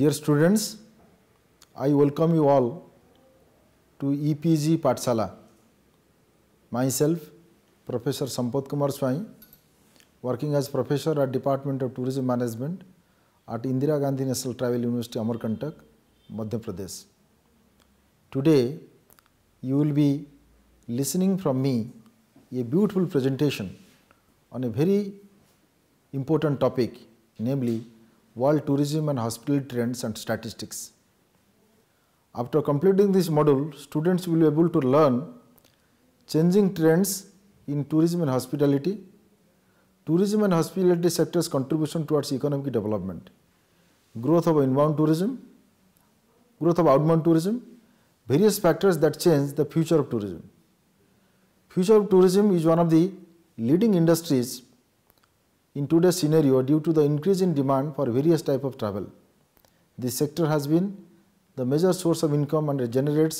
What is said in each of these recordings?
Dear students, I welcome you all to EPG Patsala. Myself, Professor Sampath Kumar Swami, working as professor at Department of Tourism Management at Indira Gandhi National Travel University, Amarkantak, Madhya Pradesh. Today, you will be listening from me a beautiful presentation on a very important topic, namely World Tourism and Hospitality Trends and Statistics. After completing this module, students will be able to learn changing trends in tourism and hospitality, tourism and hospitality sector's contribution towards economic development, growth of inbound tourism, growth of outbound tourism, various factors that change the future of tourism. Future of tourism is one of the leading industries in today's scenario due to the increase in demand for various type of travel. This sector has been the major source of income and generates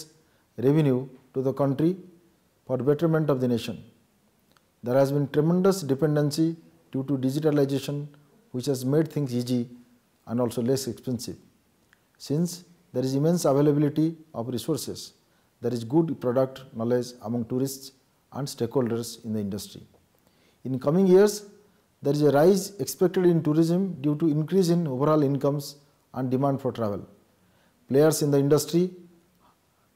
revenue to the country for betterment of the nation. There has been tremendous dependency due to digitalization which has made things easy and also less expensive. Since there is immense availability of resources, there is good product knowledge among tourists and stakeholders in the industry. In coming years, there is a rise expected in tourism due to increase in overall incomes and demand for travel. Players in the industry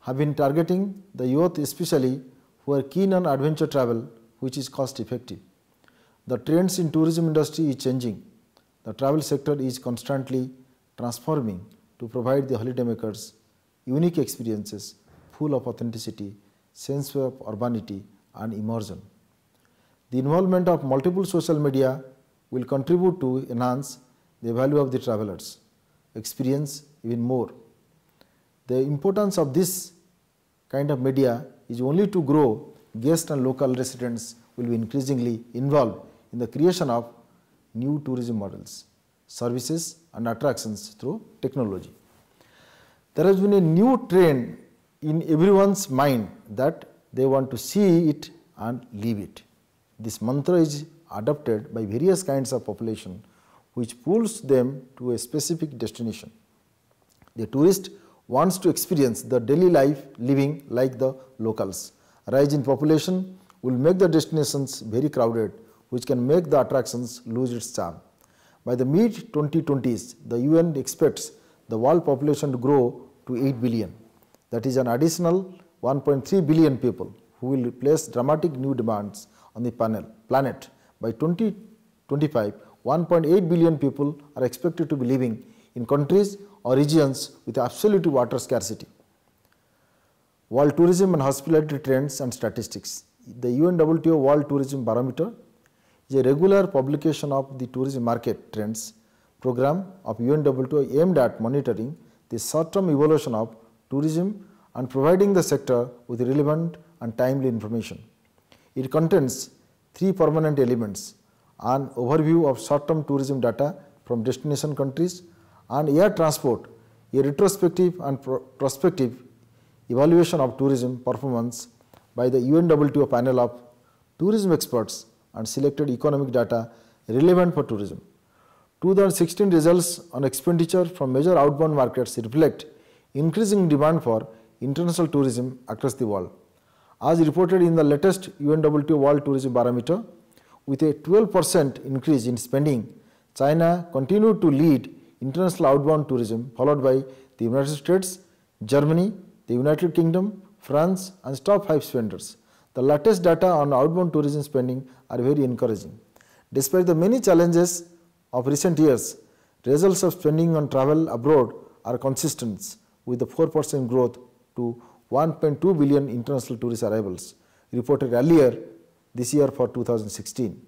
have been targeting the youth especially who are keen on adventure travel which is cost effective. The trends in tourism industry is changing. The travel sector is constantly transforming to provide the holidaymakers unique experiences full of authenticity, sense of urbanity and immersion. The involvement of multiple social media will contribute to enhance the value of the travelers experience even more. The importance of this kind of media is only to grow guests and local residents will be increasingly involved in the creation of new tourism models, services and attractions through technology. There has been a new trend in everyone's mind that they want to see it and leave it. This mantra is adopted by various kinds of population which pulls them to a specific destination. The tourist wants to experience the daily life living like the locals. Rise in population will make the destinations very crowded which can make the attractions lose its charm. By the mid 2020s, the UN expects the world population to grow to 8 billion. That is an additional 1.3 billion people who will place dramatic new demands on the planet. By 2025, 1.8 billion people are expected to be living in countries or regions with absolute water scarcity. World Tourism and Hospitality Trends and Statistics The UNWTO World Tourism Barometer is a regular publication of the tourism market trends program of UNWTO aimed at monitoring the short-term evolution of tourism and providing the sector with relevant and timely information. It contains three permanent elements, an overview of short-term tourism data from destination countries, and air transport, a retrospective and pro prospective evaluation of tourism performance by the UNWTO panel of tourism experts and selected economic data relevant for tourism. 2016 results on expenditure from major outbound markets reflect increasing demand for international tourism across the world as reported in the latest UNWTO World Tourism Barometer, with a 12% increase in spending, China continued to lead international outbound tourism, followed by the United States, Germany, the United Kingdom, France, and top 5 spenders. The latest data on outbound tourism spending are very encouraging. Despite the many challenges of recent years, results of spending on travel abroad are consistent with the 4% growth to 1.2 billion international tourist arrivals reported earlier this year for 2016.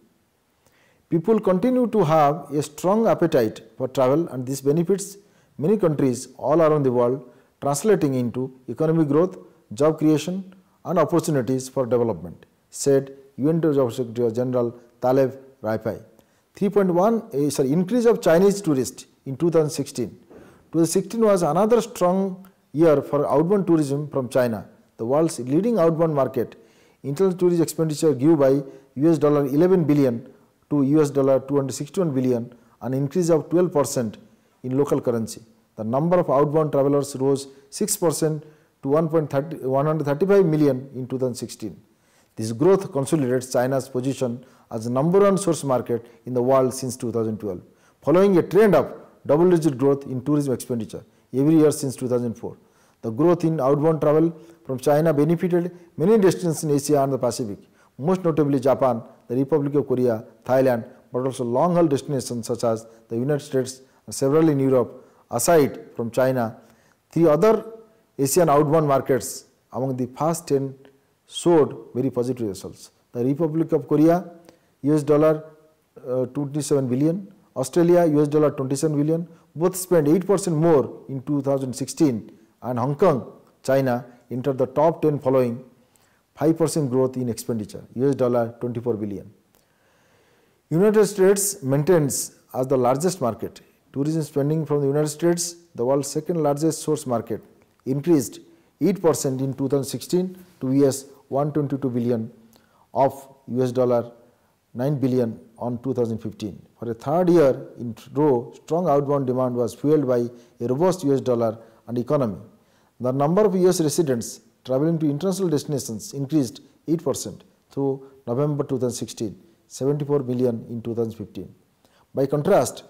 People continue to have a strong appetite for travel and this benefits many countries all around the world translating into economic growth, job creation and opportunities for development, said UN Job Secretary General Taleb Raipai. 3.1 eh, sorry increase of Chinese tourists in 2016. 2016 was another strong year for outbound tourism from China, the world's leading outbound market, international tourism expenditure grew by US dollar 11 billion to US dollar 261 billion, an increase of 12 percent in local currency. The number of outbound travelers rose 6 percent to 1.35 million in 2016. This growth consolidates China's position as the number one source market in the world since 2012, following a trend of double-digit growth in tourism expenditure every year since 2004. The growth in outbound travel from China benefited many destinations in Asia and the Pacific, most notably Japan, the Republic of Korea, Thailand, but also long-haul destinations such as the United States and several in Europe, aside from China. Three other Asian outbound markets among the first 10 showed very positive results. The Republic of Korea, US dollar uh, 27 billion, Australia US dollar 27 billion both spent 8% more in 2016 and Hong Kong China entered the top 10 following 5% growth in expenditure US dollar 24 billion. United States maintains as the largest market. Tourism spending from the United States, the world's second largest source market, increased 8% in 2016 to US 122 billion of US dollar 9 billion on 2015. For a third year in row, strong outbound demand was fueled by a robust US dollar and economy. The number of US residents traveling to international destinations increased 8 percent through November 2016, 74 million in 2015. By contrast,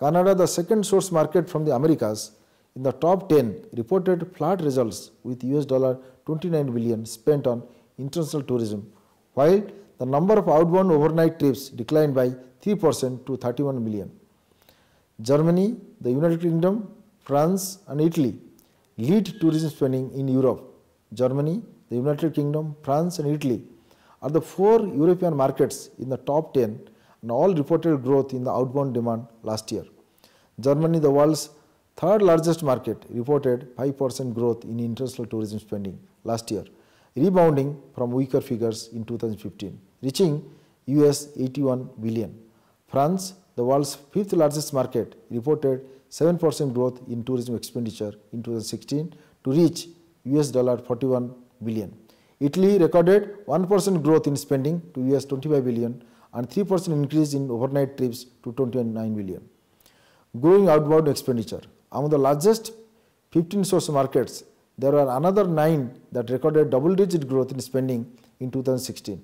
Canada, the second source market from the Americas, in the top 10 reported flat results with US dollar 29 billion spent on international tourism, while the number of outbound overnight trips declined by 3% to 31 million. Germany, the United Kingdom, France and Italy lead tourism spending in Europe. Germany, the United Kingdom, France and Italy are the four European markets in the top 10 and all reported growth in the outbound demand last year. Germany, the world's third largest market, reported 5% growth in international tourism spending last year rebounding from weaker figures in 2015, reaching US 81 billion. France, the world's fifth largest market, reported 7% growth in tourism expenditure in 2016 to reach US dollar 41 billion. Italy recorded 1% growth in spending to US 25 billion and 3% increase in overnight trips to 29 billion. Growing outbound expenditure among the largest 15 source markets there were another 9 that recorded double digit growth in spending in 2016.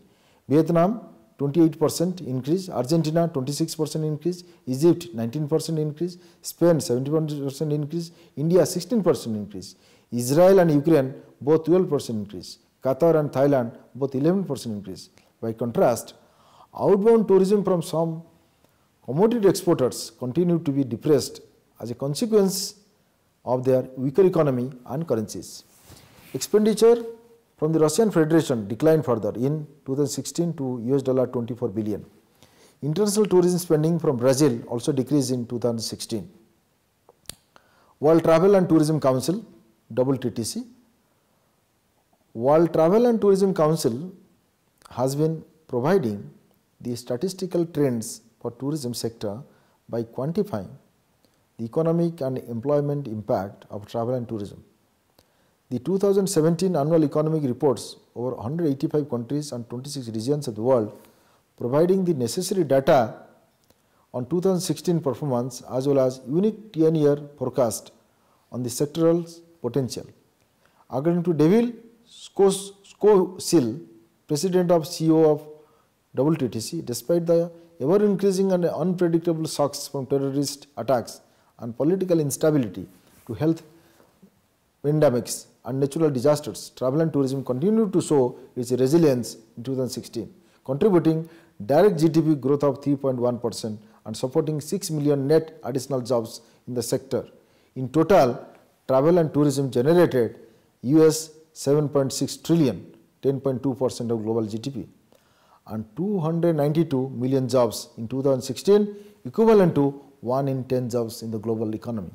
Vietnam 28 percent increase, Argentina 26 percent increase, Egypt 19 percent increase, Spain 71 percent increase, India 16 percent increase, Israel and Ukraine both 12 percent increase, Qatar and Thailand both 11 percent increase. By contrast, outbound tourism from some commodity exporters continued to be depressed as a consequence of their weaker economy and currencies. Expenditure from the Russian Federation declined further in 2016 to US dollar 24 billion. International tourism spending from Brazil also decreased in 2016. World Travel and Tourism Council WTTC World Travel and Tourism Council has been providing the statistical trends for tourism sector by quantifying the economic and employment impact of travel and tourism. The 2017 annual economic reports over 185 countries and 26 regions of the world providing the necessary data on 2016 performance as well as unique 10 year forecast on the sectoral potential. According to Deville Skosil, president of CEO of WTTC, despite the ever increasing and unpredictable shocks from terrorist attacks, and political instability to health pandemics and natural disasters, travel and tourism continued to show its resilience in 2016, contributing direct GDP growth of 3.1 percent and supporting 6 million net additional jobs in the sector. In total, travel and tourism generated US 7.6 trillion, 10.2 percent of global GDP and 292 million jobs in 2016 equivalent to 1 in 10 jobs in the global economy.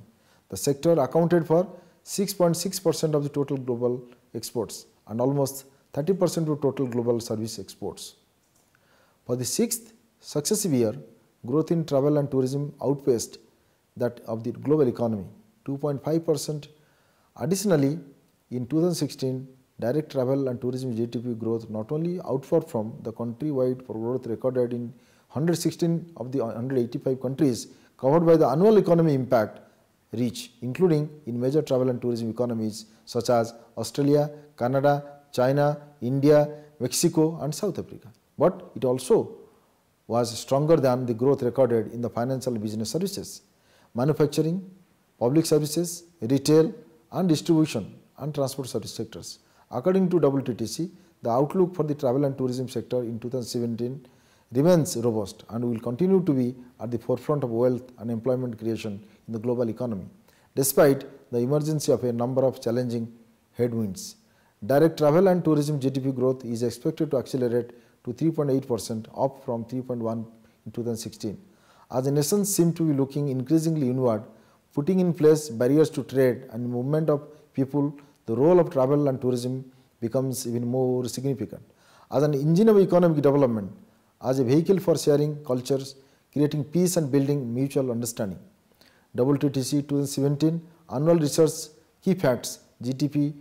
The sector accounted for 6.6 percent of the total global exports and almost 30 percent of total global service exports. For the sixth successive year, growth in travel and tourism outpaced that of the global economy 2.5 percent. Additionally, in 2016, direct travel and tourism GDP growth not only outperformed the country-wide growth recorded in 116 of the 185 countries, covered by the annual economy impact reach, including in major travel and tourism economies such as Australia, Canada, China, India, Mexico and South Africa. But it also was stronger than the growth recorded in the financial business services, manufacturing, public services, retail and distribution and transport service sectors. According to WTTC, the outlook for the travel and tourism sector in 2017 remains robust and will continue to be at the forefront of wealth and employment creation in the global economy, despite the emergence of a number of challenging headwinds. Direct travel and tourism GDP growth is expected to accelerate to 3.8 percent, up from 3.1 in 2016. As the nations seem to be looking increasingly inward, putting in place barriers to trade and movement of people, the role of travel and tourism becomes even more significant. As an engine of economic development, as a vehicle for sharing cultures, creating peace and building mutual understanding. WTTC 2017 Annual Research Key Facts GDP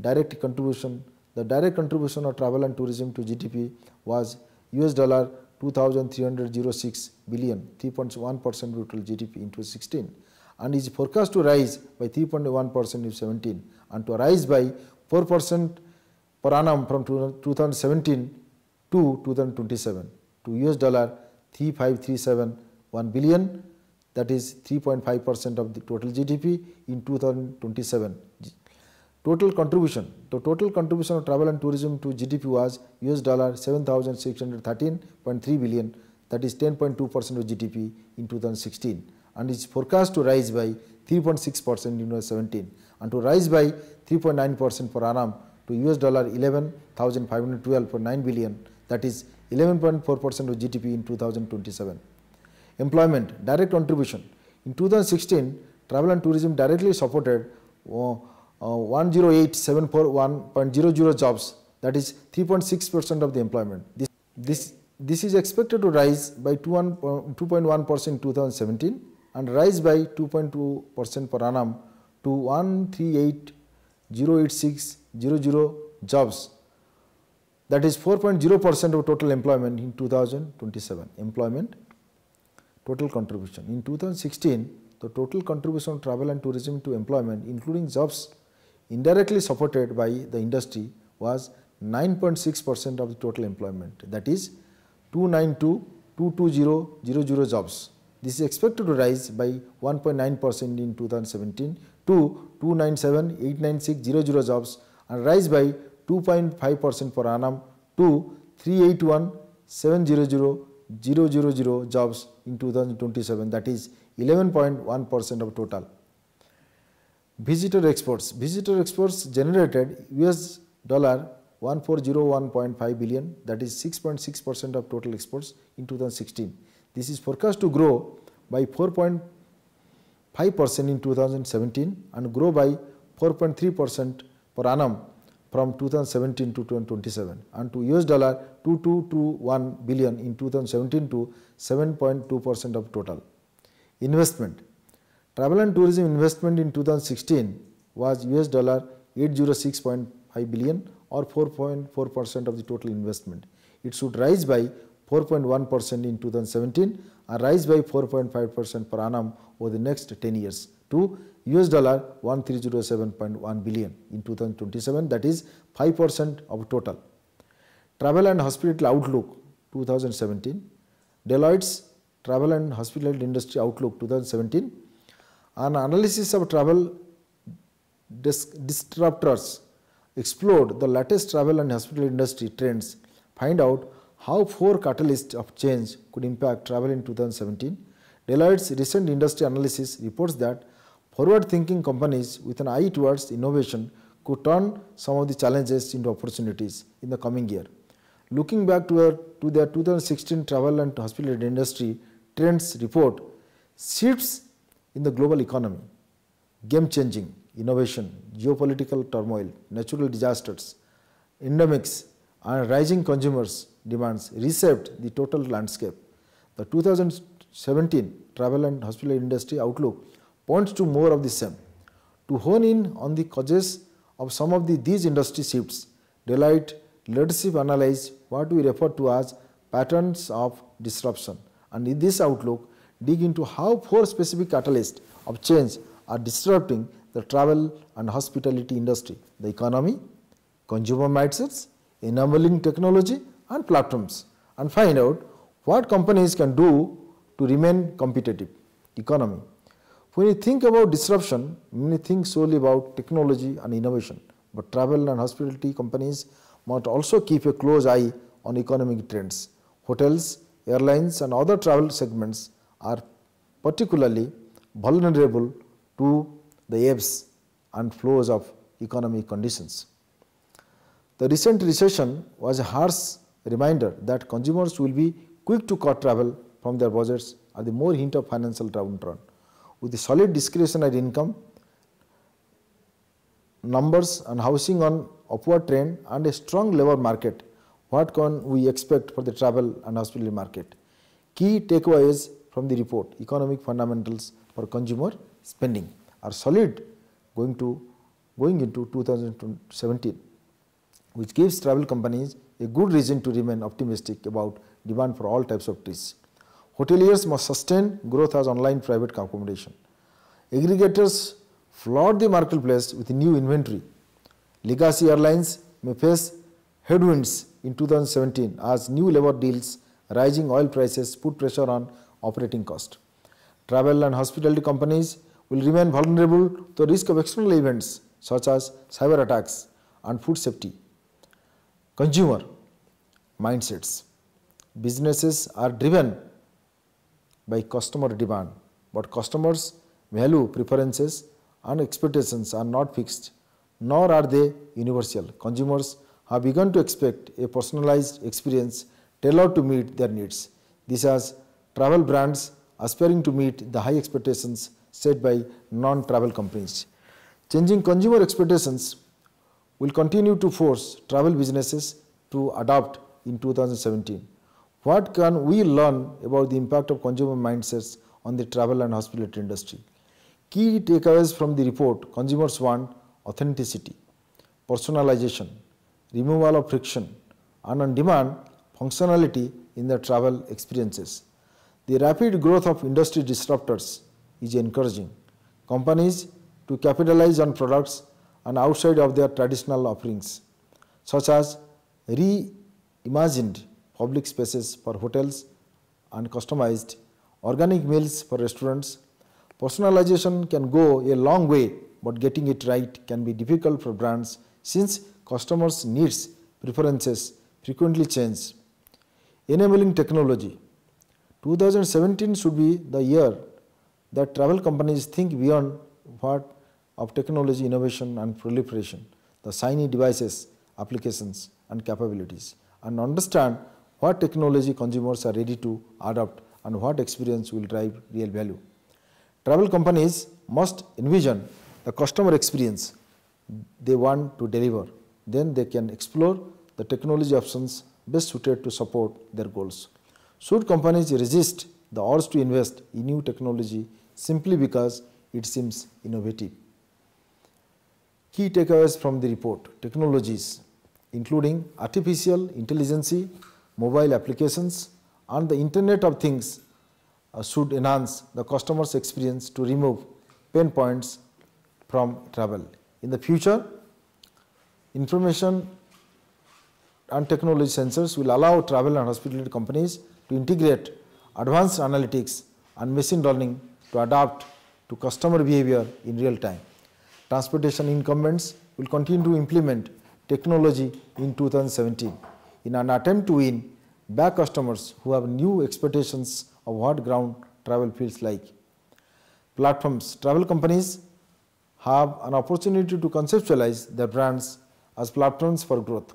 Direct Contribution The direct contribution of travel and tourism to GDP was US dollar 2306 billion 3.1 percent of total GDP in 2016 and is forecast to rise by 3.1 percent in 17 and to rise by 4 percent per annum from 2017 to 2027 to US dollar 3537.1 billion that is 3.5 percent of the total GDP in 2027. Total contribution, the total contribution of travel and tourism to GDP was US dollar 7613.3 billion that is 10.2 percent of GDP in 2016 and is forecast to rise by 3.6 percent in 2017 and to rise by 3.9 percent per annum to US dollar 11,512.9 billion that is 11.4% of GDP in 2027. Employment, direct contribution. In 2016, travel and tourism directly supported uh, uh, 108,741.00 jobs, that is 3.6% of the employment. This, this, this is expected to rise by 2.1% in 2017 and rise by 2.2% per annum to 138,086,00 jobs that is 4.0 percent of total employment in 2027 employment total contribution. In 2016 the total contribution of travel and tourism to employment including jobs indirectly supported by the industry was 9.6 percent of the total employment that is 292,220,000 jobs. This is expected to rise by 1.9 percent in 2017 to 297,896,00 jobs and rise by 2.5% per annum to 381,700,000 jobs in 2027 that is 11.1% of total. Visitor exports. Visitor exports generated US dollar 1401.5 billion that is 6.6 percent of total exports in 2016. This is forecast to grow by 4.5 percent in 2017 and grow by 4.3 percent per annum from 2017 to 2027 and to US dollar 2221 billion in 2017 to 7.2 percent of total. Investment Travel and tourism investment in 2016 was US dollar 806.5 billion or 4.4 percent of the total investment. It should rise by 4.1 percent in 2017 and rise by 4.5 percent per annum over the next 10 years to US dollar 1307.1 billion in 2027 that is 5% of total. Travel and Hospital Outlook 2017, Deloitte's Travel and Hospitality Industry Outlook 2017, an analysis of travel disruptors explored the latest travel and hospitality industry trends, find out how four catalysts of change could impact travel in 2017. Deloitte's recent industry analysis reports that Forward-thinking companies with an eye towards innovation could turn some of the challenges into opportunities in the coming year. Looking back to, our, to their 2016 Travel and Hospitality Industry Trends report, shifts in the global economy, game-changing innovation, geopolitical turmoil, natural disasters, endemics and rising consumers demands reshaped the total landscape. The 2017 Travel and Hospitality Industry Outlook points to more of the same. To hone in on the causes of some of the, these industry shifts, Deloitte leadership analyze what we refer to as patterns of disruption. And in this outlook, dig into how four specific catalysts of change are disrupting the travel and hospitality industry, the economy, consumer mindsets, enabling technology and platforms and find out what companies can do to remain competitive. Economy. When you think about disruption, many think solely about technology and innovation, but travel and hospitality companies must also keep a close eye on economic trends. Hotels, airlines and other travel segments are particularly vulnerable to the ebbs and flows of economic conditions. The recent recession was a harsh reminder that consumers will be quick to cut travel from their budgets at the more hint of financial downturn with a solid discretionary income numbers and housing on upward trend and a strong labor market, what can we expect for the travel and hospitality market? Key takeaways from the report, economic fundamentals for consumer spending are solid going to going into 2017, which gives travel companies a good reason to remain optimistic about demand for all types of trips. Hoteliers must sustain growth as online private accommodation. Aggregators flood the marketplace with new inventory. Legacy airlines may face headwinds in 2017 as new labor deals, rising oil prices put pressure on operating cost. Travel and hospitality companies will remain vulnerable to risk of external events such as cyber attacks and food safety. Consumer mindsets. Businesses are driven by customer demand, but customers' value preferences and expectations are not fixed, nor are they universal. Consumers have begun to expect a personalized experience tailored to meet their needs. This has travel brands aspiring to meet the high expectations set by non-travel companies. Changing consumer expectations will continue to force travel businesses to adopt in 2017. What can we learn about the impact of consumer mindsets on the travel and hospitality industry? Key takeaways from the report consumers want authenticity, personalization, removal of friction, and on demand functionality in their travel experiences. The rapid growth of industry disruptors is encouraging companies to capitalize on products and outside of their traditional offerings, such as reimagined public spaces for hotels and customized organic meals for restaurants. Personalization can go a long way, but getting it right can be difficult for brands since customers' needs, preferences frequently change. Enabling technology 2017 should be the year that travel companies think beyond what of technology innovation and proliferation, the shiny devices, applications and capabilities and understand what technology consumers are ready to adopt and what experience will drive real value. Travel companies must envision the customer experience they want to deliver. Then they can explore the technology options best suited to support their goals. Should companies resist the urge to invest in new technology simply because it seems innovative? Key takeaways from the report, technologies including artificial intelligence, mobile applications and the internet of things uh, should enhance the customer's experience to remove pain points from travel. In the future, information and technology sensors will allow travel and hospitality companies to integrate advanced analytics and machine learning to adapt to customer behavior in real time. Transportation incumbents will continue to implement technology in 2017 in an attempt to win back customers who have new expectations of what ground travel feels like. Platforms, travel companies have an opportunity to conceptualize their brands as platforms for growth.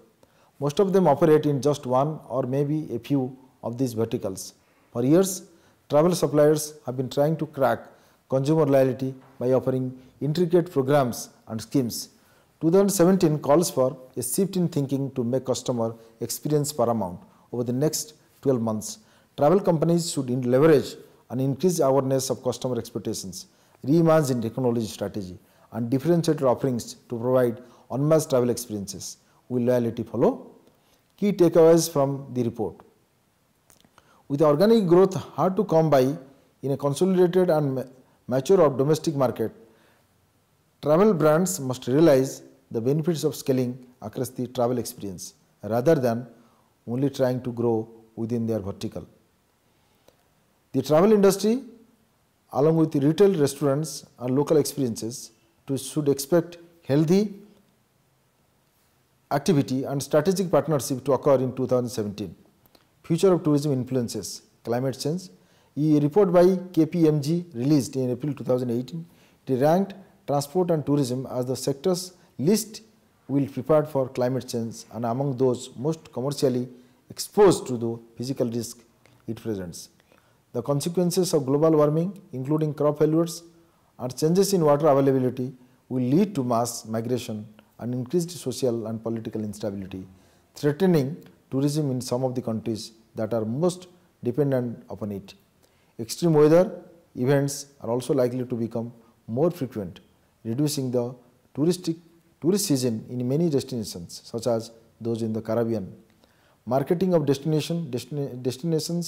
Most of them operate in just one or maybe a few of these verticals. For years, travel suppliers have been trying to crack consumer loyalty by offering intricate programs and schemes. 2017 calls for a shift in thinking to make customer experience paramount over the next 12 months. Travel companies should leverage and increase awareness of customer expectations, reimagine in technology strategy, and differentiated offerings to provide unmatched travel experiences. Will loyalty follow? Key takeaways from the report. With organic growth hard to come by in a consolidated and mature of domestic market, travel brands must realize the benefits of scaling across the travel experience rather than only trying to grow within their vertical. The travel industry along with retail restaurants and local experiences to, should expect healthy activity and strategic partnership to occur in 2017. Future of tourism influences, climate change. A report by KPMG released in April 2018, it ranked transport and tourism as the sectors least will prepare for climate change and among those most commercially exposed to the physical risk it presents. The consequences of global warming including crop failures and changes in water availability will lead to mass migration and increased social and political instability, threatening tourism in some of the countries that are most dependent upon it. Extreme weather events are also likely to become more frequent, reducing the touristic tourist season in many destinations such as those in the Caribbean. Marketing of destination destinations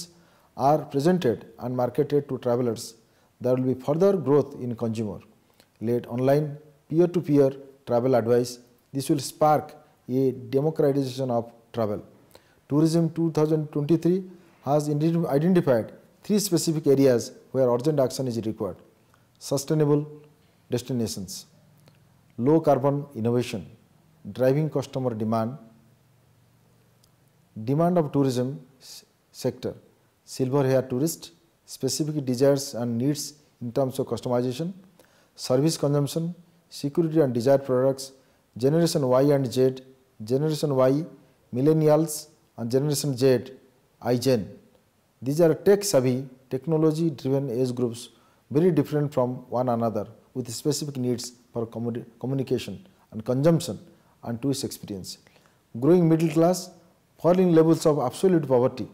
are presented and marketed to travelers. There will be further growth in consumer. led online peer-to-peer -peer travel advice. This will spark a democratization of travel. Tourism 2023 has identified three specific areas where urgent action is required. Sustainable destinations low carbon innovation, driving customer demand, demand of tourism sector, silver hair tourist, specific desires and needs in terms of customization, service consumption, security and desired products, generation Y and Z, generation Y, millennials and generation Z, iGen. These are tech savvy, technology driven age groups very different from one another with specific needs for communication and consumption and tourist experience. Growing middle class, falling levels of absolute poverty,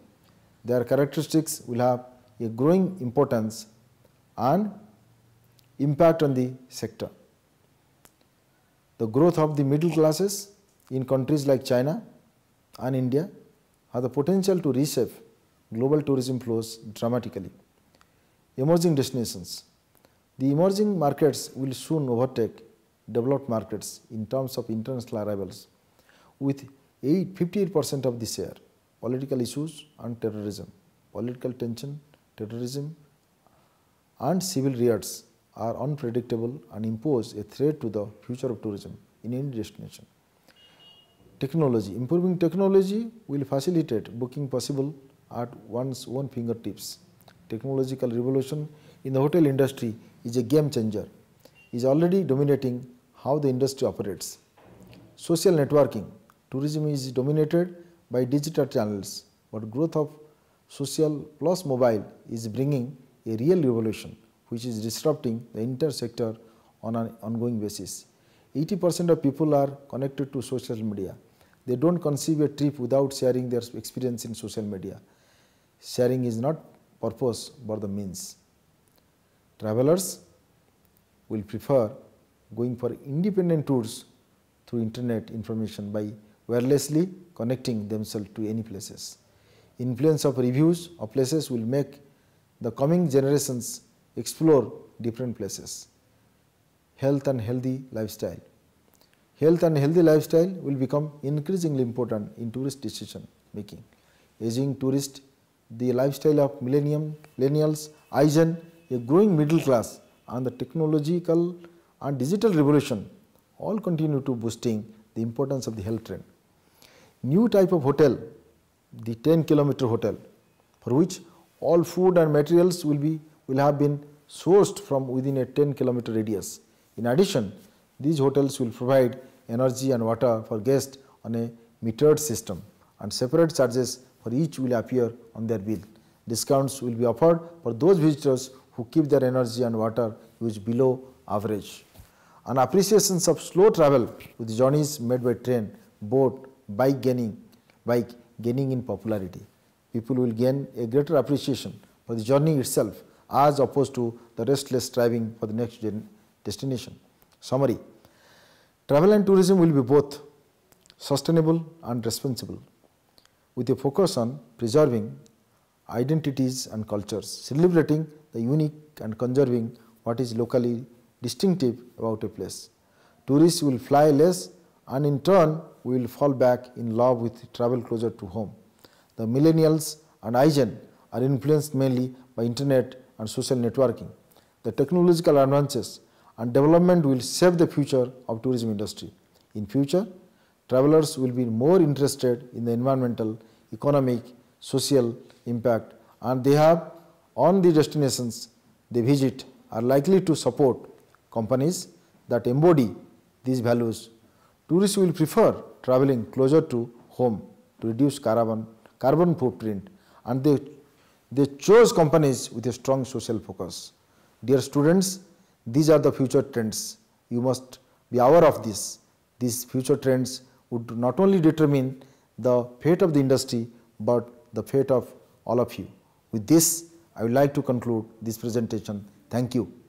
their characteristics will have a growing importance and impact on the sector. The growth of the middle classes in countries like China and India have the potential to reshape global tourism flows dramatically. Emerging destinations the emerging markets will soon overtake developed markets in terms of international arrivals with 58 percent of the share. Political issues and terrorism, political tension, terrorism and civil riots are unpredictable and impose a threat to the future of tourism in any destination. Technology. Improving technology will facilitate booking possible at one's own fingertips. Technological revolution in the hotel industry is a game changer, is already dominating how the industry operates. Social networking, tourism is dominated by digital channels, but growth of social plus mobile is bringing a real revolution which is disrupting the entire sector on an ongoing basis. 80 percent of people are connected to social media. They don't conceive a trip without sharing their experience in social media. Sharing is not purpose but the means. Travelers will prefer going for independent tours through internet information by wirelessly connecting themselves to any places. Influence of reviews of places will make the coming generations explore different places. Health and healthy lifestyle. Health and healthy lifestyle will become increasingly important in tourist decision making. Aging tourist, the lifestyle of millennium, millennials, iGen a growing middle class and the technological and digital revolution all continue to boosting the importance of the health trend. New type of hotel, the 10 kilometer hotel for which all food and materials will be will have been sourced from within a 10 kilometer radius. In addition, these hotels will provide energy and water for guests on a metered system and separate charges for each will appear on their bill. Discounts will be offered for those visitors who keep their energy and water use below average. An appreciation of slow travel with journeys made by train, boat, bike gaining, bike gaining in popularity. People will gain a greater appreciation for the journey itself as opposed to the restless striving for the next destination. Summary Travel and tourism will be both sustainable and responsible with a focus on preserving identities and cultures, celebrating the unique and conserving what is locally distinctive about a place. Tourists will fly less and in turn we will fall back in love with travel closer to home. The millennials and iGen are influenced mainly by internet and social networking. The technological advances and development will shape the future of tourism industry. In future, travelers will be more interested in the environmental, economic, social impact and they have on the destinations they visit are likely to support companies that embody these values. Tourists will prefer traveling closer to home to reduce carbon, carbon footprint and they, they chose companies with a strong social focus. Dear students, these are the future trends. You must be aware of this. These future trends would not only determine the fate of the industry, but the fate of all of you. With this, I would like to conclude this presentation. Thank you.